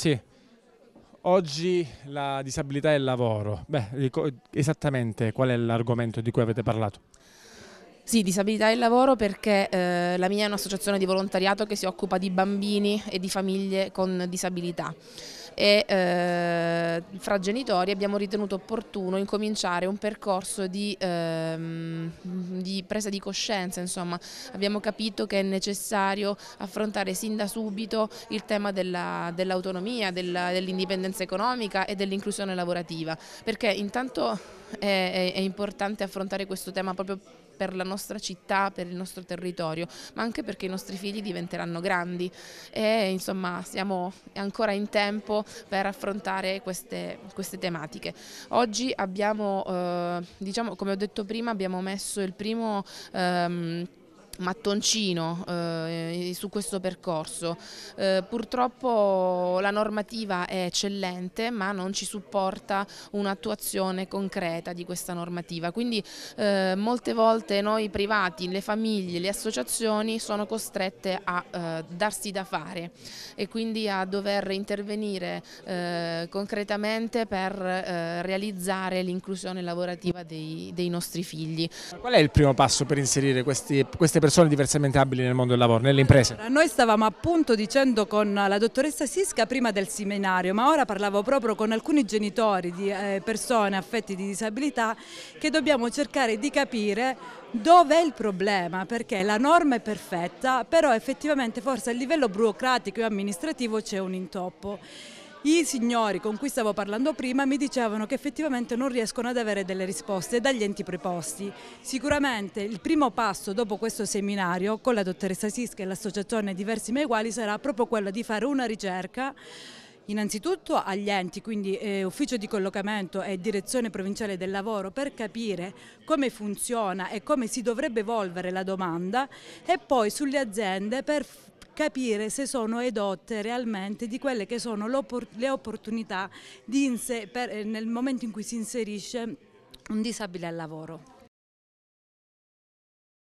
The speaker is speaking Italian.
Sì. Oggi la disabilità e il lavoro. Beh, esattamente qual è l'argomento di cui avete parlato? Sì, disabilità e lavoro perché eh, la mia è un'associazione di volontariato che si occupa di bambini e di famiglie con disabilità e eh, fra genitori abbiamo ritenuto opportuno incominciare un percorso di, ehm, di presa di coscienza, insomma. abbiamo capito che è necessario affrontare sin da subito il tema dell'autonomia, dell dell'indipendenza dell economica e dell'inclusione lavorativa, perché intanto è, è, è importante affrontare questo tema proprio per la nostra città, per il nostro territorio, ma anche perché i nostri figli diventeranno grandi e insomma siamo ancora in tempo per affrontare queste, queste tematiche. Oggi abbiamo, eh, diciamo, come ho detto prima, abbiamo messo il primo... Ehm, mattoncino eh, su questo percorso. Eh, purtroppo la normativa è eccellente ma non ci supporta un'attuazione concreta di questa normativa, quindi eh, molte volte noi privati, le famiglie, le associazioni sono costrette a eh, darsi da fare e quindi a dover intervenire eh, concretamente per eh, realizzare l'inclusione lavorativa dei, dei, nostri figli. Qual è il primo passo per inserire questi, queste persone? persone diversamente abili nel mondo del lavoro, nelle imprese. Allora, noi stavamo appunto dicendo con la dottoressa Sisca prima del seminario, ma ora parlavo proprio con alcuni genitori di eh, persone affette di disabilità che dobbiamo cercare di capire Dov'è il problema? Perché la norma è perfetta, però effettivamente forse a livello burocratico e amministrativo c'è un intoppo i signori con cui stavo parlando prima mi dicevano che effettivamente non riescono ad avere delle risposte dagli enti preposti. Sicuramente il primo passo dopo questo seminario con la dottoressa Sisca e l'associazione Diversi Ma Uguali sarà proprio quello di fare una ricerca innanzitutto agli enti, quindi eh, ufficio di collocamento e direzione provinciale del lavoro per capire come funziona e come si dovrebbe evolvere la domanda e poi sulle aziende per capire se sono edotte realmente di quelle che sono le opportunità eh, nel momento in cui si inserisce un disabile al lavoro.